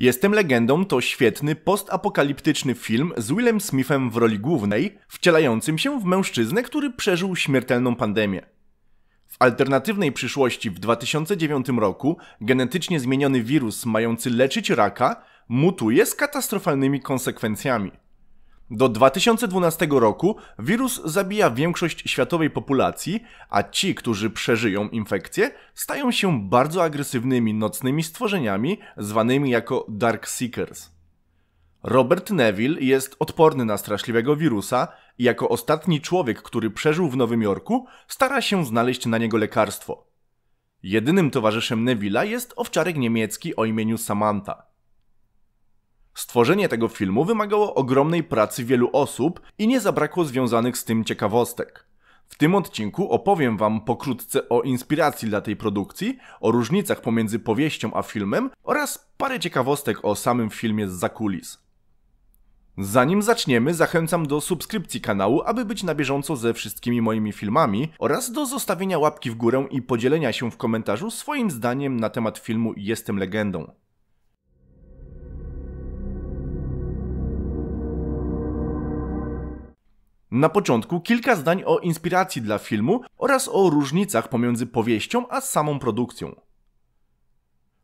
Jestem legendą to świetny postapokaliptyczny film z Willem Smithem w roli głównej, wcielającym się w mężczyznę, który przeżył śmiertelną pandemię. W alternatywnej przyszłości w 2009 roku genetycznie zmieniony wirus mający leczyć raka mutuje z katastrofalnymi konsekwencjami. Do 2012 roku wirus zabija większość światowej populacji, a ci, którzy przeżyją infekcję, stają się bardzo agresywnymi nocnymi stworzeniami zwanymi jako Dark Seekers. Robert Neville jest odporny na straszliwego wirusa i jako ostatni człowiek, który przeżył w Nowym Jorku, stara się znaleźć na niego lekarstwo. Jedynym towarzyszem Neville'a jest owczarek niemiecki o imieniu Samantha. Stworzenie tego filmu wymagało ogromnej pracy wielu osób i nie zabrakło związanych z tym ciekawostek. W tym odcinku opowiem Wam pokrótce o inspiracji dla tej produkcji, o różnicach pomiędzy powieścią a filmem oraz parę ciekawostek o samym filmie z zakulis. Zanim zaczniemy, zachęcam do subskrypcji kanału, aby być na bieżąco ze wszystkimi moimi filmami oraz do zostawienia łapki w górę i podzielenia się w komentarzu swoim zdaniem na temat filmu Jestem legendą. Na początku kilka zdań o inspiracji dla filmu oraz o różnicach pomiędzy powieścią a samą produkcją.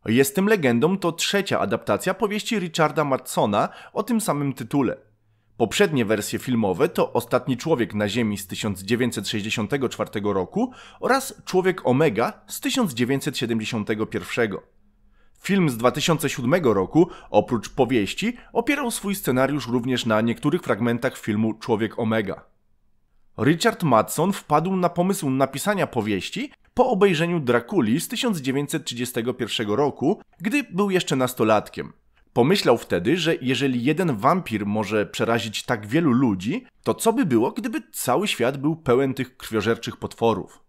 Jestem legendą to trzecia adaptacja powieści Richarda Matsona o tym samym tytule. Poprzednie wersje filmowe to Ostatni Człowiek na Ziemi z 1964 roku oraz Człowiek Omega z 1971. Film z 2007 roku, oprócz powieści, opierał swój scenariusz również na niektórych fragmentach filmu Człowiek Omega. Richard Madson wpadł na pomysł napisania powieści po obejrzeniu Drakuli z 1931 roku, gdy był jeszcze nastolatkiem. Pomyślał wtedy, że jeżeli jeden wampir może przerazić tak wielu ludzi, to co by było, gdyby cały świat był pełen tych krwiożerczych potworów?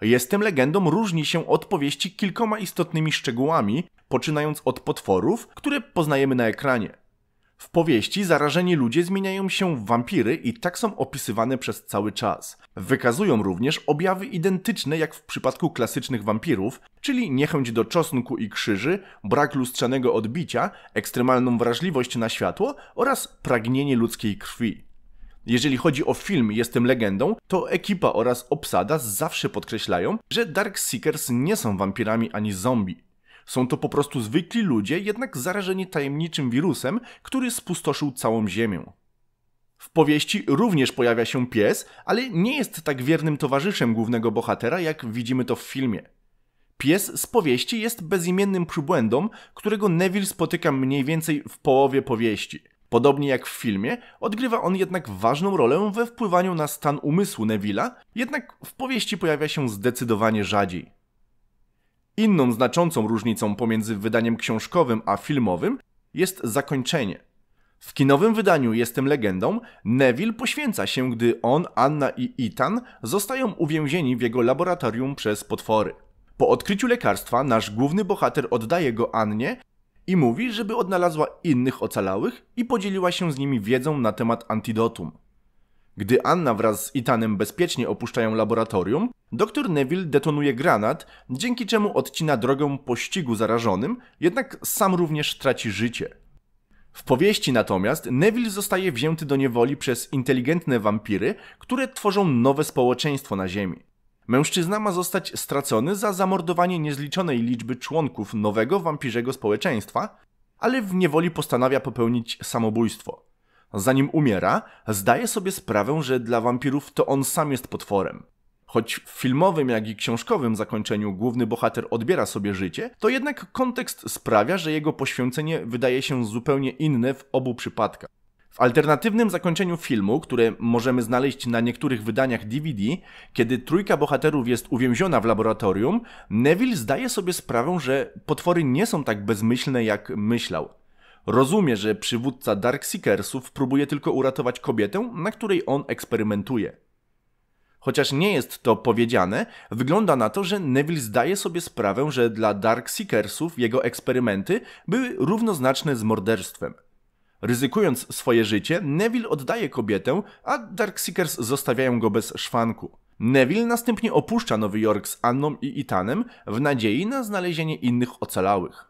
Jestem legendą różni się od powieści kilkoma istotnymi szczegółami, poczynając od potworów, które poznajemy na ekranie. W powieści zarażeni ludzie zmieniają się w wampiry i tak są opisywane przez cały czas. Wykazują również objawy identyczne jak w przypadku klasycznych wampirów, czyli niechęć do czosnku i krzyży, brak lustrzanego odbicia, ekstremalną wrażliwość na światło oraz pragnienie ludzkiej krwi. Jeżeli chodzi o film Jestem legendą, to ekipa oraz obsada zawsze podkreślają, że Dark Seekers nie są wampirami ani zombie. Są to po prostu zwykli ludzie, jednak zarażeni tajemniczym wirusem, który spustoszył całą Ziemię. W powieści również pojawia się pies, ale nie jest tak wiernym towarzyszem głównego bohatera, jak widzimy to w filmie. Pies z powieści jest bezimiennym przybłędą, którego Neville spotyka mniej więcej w połowie powieści. Podobnie jak w filmie, odgrywa on jednak ważną rolę we wpływaniu na stan umysłu Neville'a, jednak w powieści pojawia się zdecydowanie rzadziej. Inną znaczącą różnicą pomiędzy wydaniem książkowym a filmowym jest zakończenie. W kinowym wydaniu Jestem legendą Neville poświęca się, gdy on, Anna i Ethan zostają uwięzieni w jego laboratorium przez potwory. Po odkryciu lekarstwa nasz główny bohater oddaje go Annie i mówi, żeby odnalazła innych ocalałych i podzieliła się z nimi wiedzą na temat antidotum. Gdy Anna wraz z Itanem bezpiecznie opuszczają laboratorium, dr Neville detonuje granat, dzięki czemu odcina drogę pościgu zarażonym, jednak sam również traci życie. W powieści natomiast Neville zostaje wzięty do niewoli przez inteligentne wampiry, które tworzą nowe społeczeństwo na Ziemi. Mężczyzna ma zostać stracony za zamordowanie niezliczonej liczby członków nowego wampirzego społeczeństwa, ale w niewoli postanawia popełnić samobójstwo. Zanim umiera, zdaje sobie sprawę, że dla wampirów to on sam jest potworem. Choć w filmowym, jak i książkowym zakończeniu główny bohater odbiera sobie życie, to jednak kontekst sprawia, że jego poświęcenie wydaje się zupełnie inne w obu przypadkach. W alternatywnym zakończeniu filmu, które możemy znaleźć na niektórych wydaniach DVD, kiedy trójka bohaterów jest uwięziona w laboratorium, Neville zdaje sobie sprawę, że potwory nie są tak bezmyślne jak myślał. Rozumie, że przywódca Seekersów próbuje tylko uratować kobietę, na której on eksperymentuje. Chociaż nie jest to powiedziane, wygląda na to, że Neville zdaje sobie sprawę, że dla Dark Seekersów jego eksperymenty były równoznaczne z morderstwem – Ryzykując swoje życie, Neville oddaje kobietę, a Darkseekers zostawiają go bez szwanku. Neville następnie opuszcza Nowy Jork z Anną i Itanem w nadziei na znalezienie innych ocalałych.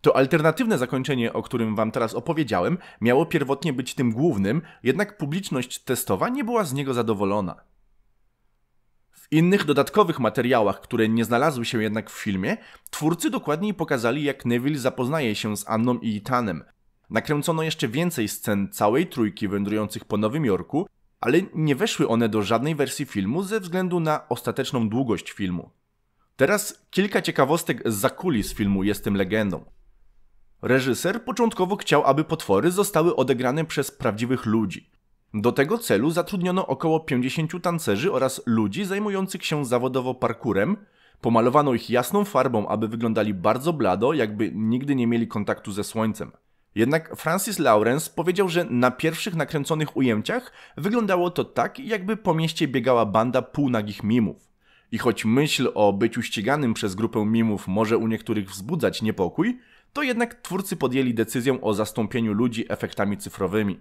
To alternatywne zakończenie, o którym wam teraz opowiedziałem, miało pierwotnie być tym głównym, jednak publiczność testowa nie była z niego zadowolona. W innych dodatkowych materiałach, które nie znalazły się jednak w filmie, twórcy dokładniej pokazali, jak Neville zapoznaje się z Anną i Itanem, Nakręcono jeszcze więcej scen całej trójki wędrujących po Nowym Jorku, ale nie weszły one do żadnej wersji filmu ze względu na ostateczną długość filmu. Teraz kilka ciekawostek z zakulis filmu Jestem legendą. Reżyser początkowo chciał, aby potwory zostały odegrane przez prawdziwych ludzi. Do tego celu zatrudniono około 50 tancerzy oraz ludzi zajmujących się zawodowo parkurem. Pomalowano ich jasną farbą, aby wyglądali bardzo blado, jakby nigdy nie mieli kontaktu ze słońcem. Jednak Francis Lawrence powiedział, że na pierwszych nakręconych ujęciach wyglądało to tak, jakby po mieście biegała banda półnagich mimów. I choć myśl o byciu ściganym przez grupę mimów może u niektórych wzbudzać niepokój, to jednak twórcy podjęli decyzję o zastąpieniu ludzi efektami cyfrowymi.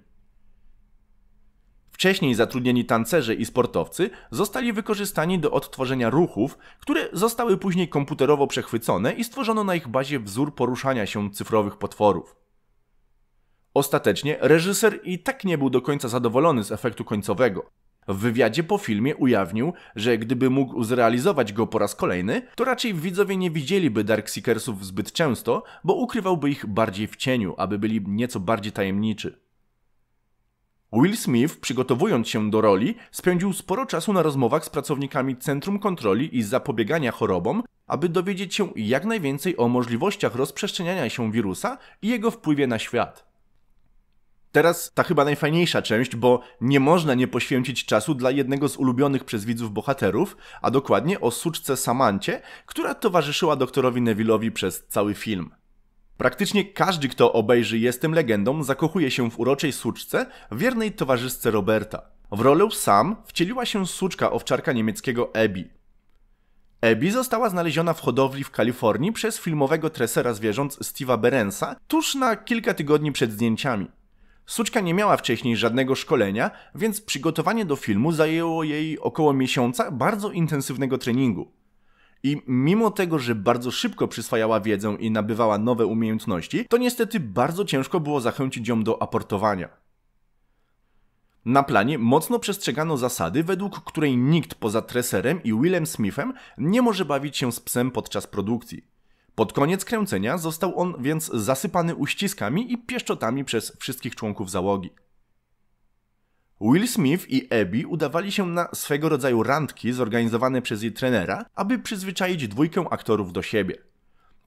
Wcześniej zatrudnieni tancerze i sportowcy zostali wykorzystani do odtworzenia ruchów, które zostały później komputerowo przechwycone i stworzono na ich bazie wzór poruszania się cyfrowych potworów. Ostatecznie reżyser i tak nie był do końca zadowolony z efektu końcowego. W wywiadzie po filmie ujawnił, że gdyby mógł zrealizować go po raz kolejny, to raczej widzowie nie widzieliby Dark Seekersów zbyt często, bo ukrywałby ich bardziej w cieniu, aby byli nieco bardziej tajemniczy. Will Smith, przygotowując się do roli, spędził sporo czasu na rozmowach z pracownikami Centrum Kontroli i Zapobiegania Chorobom, aby dowiedzieć się jak najwięcej o możliwościach rozprzestrzeniania się wirusa i jego wpływie na świat. Teraz ta chyba najfajniejsza część, bo nie można nie poświęcić czasu dla jednego z ulubionych przez widzów bohaterów, a dokładnie o suczce Samancie, która towarzyszyła doktorowi Neville'owi przez cały film. Praktycznie każdy, kto obejrzy Jestem Legendą, zakochuje się w uroczej suczce, wiernej towarzysce Roberta. W rolę Sam wcieliła się suczka owczarka niemieckiego Ebi. Ebi została znaleziona w hodowli w Kalifornii przez filmowego tresera zwierząt Steve'a Berensa tuż na kilka tygodni przed zdjęciami. Suczka nie miała wcześniej żadnego szkolenia, więc przygotowanie do filmu zajęło jej około miesiąca bardzo intensywnego treningu. I mimo tego, że bardzo szybko przyswajała wiedzę i nabywała nowe umiejętności, to niestety bardzo ciężko było zachęcić ją do aportowania. Na planie mocno przestrzegano zasady, według której nikt poza Treserem i Willem Smithem nie może bawić się z psem podczas produkcji. Pod koniec kręcenia został on więc zasypany uściskami i pieszczotami przez wszystkich członków załogi. Will Smith i Abby udawali się na swego rodzaju randki zorganizowane przez jej trenera, aby przyzwyczaić dwójkę aktorów do siebie.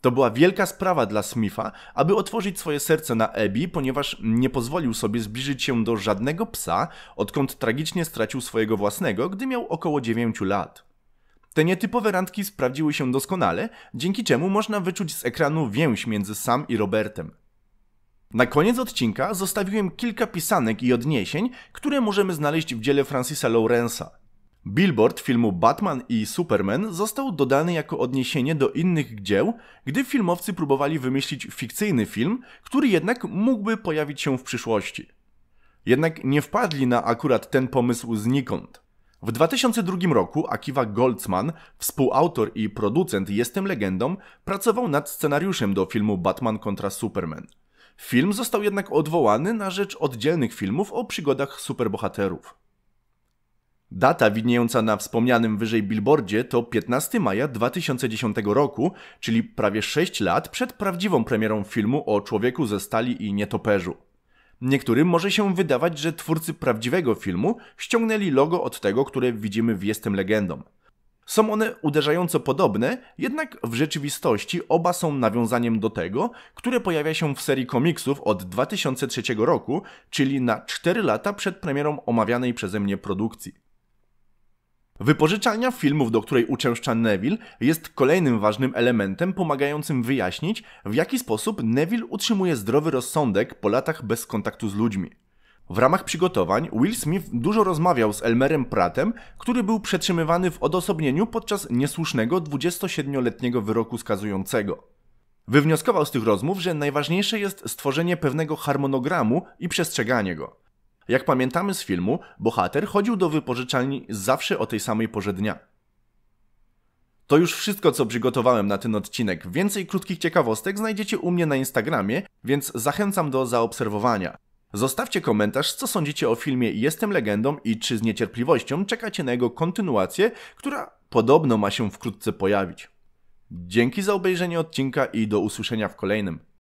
To była wielka sprawa dla Smitha, aby otworzyć swoje serce na Abby, ponieważ nie pozwolił sobie zbliżyć się do żadnego psa, odkąd tragicznie stracił swojego własnego, gdy miał około 9 lat. Te nietypowe randki sprawdziły się doskonale, dzięki czemu można wyczuć z ekranu więź między Sam i Robertem. Na koniec odcinka zostawiłem kilka pisanek i odniesień, które możemy znaleźć w dziele Francisa Lawrence'a. Billboard filmu Batman i Superman został dodany jako odniesienie do innych dzieł, gdy filmowcy próbowali wymyślić fikcyjny film, który jednak mógłby pojawić się w przyszłości. Jednak nie wpadli na akurat ten pomysł znikąd. W 2002 roku Akiva Goldsman, współautor i producent Jestem Legendą, pracował nad scenariuszem do filmu Batman kontra Superman. Film został jednak odwołany na rzecz oddzielnych filmów o przygodach superbohaterów. Data widniejąca na wspomnianym wyżej billboardzie to 15 maja 2010 roku, czyli prawie 6 lat przed prawdziwą premierą filmu o człowieku ze stali i nietoperzu. Niektórym może się wydawać, że twórcy prawdziwego filmu ściągnęli logo od tego, które widzimy w Jestem Legendą. Są one uderzająco podobne, jednak w rzeczywistości oba są nawiązaniem do tego, które pojawia się w serii komiksów od 2003 roku, czyli na 4 lata przed premierą omawianej przeze mnie produkcji. Wypożyczalnia filmów, do której uczęszcza Neville, jest kolejnym ważnym elementem pomagającym wyjaśnić, w jaki sposób Neville utrzymuje zdrowy rozsądek po latach bez kontaktu z ludźmi. W ramach przygotowań Will Smith dużo rozmawiał z Elmerem Prattem, który był przetrzymywany w odosobnieniu podczas niesłusznego 27-letniego wyroku skazującego. Wywnioskował z tych rozmów, że najważniejsze jest stworzenie pewnego harmonogramu i przestrzeganie go. Jak pamiętamy z filmu, bohater chodził do wypożyczalni zawsze o tej samej porze dnia. To już wszystko, co przygotowałem na ten odcinek. Więcej krótkich ciekawostek znajdziecie u mnie na Instagramie, więc zachęcam do zaobserwowania. Zostawcie komentarz, co sądzicie o filmie Jestem legendą i czy z niecierpliwością czekacie na jego kontynuację, która podobno ma się wkrótce pojawić. Dzięki za obejrzenie odcinka i do usłyszenia w kolejnym.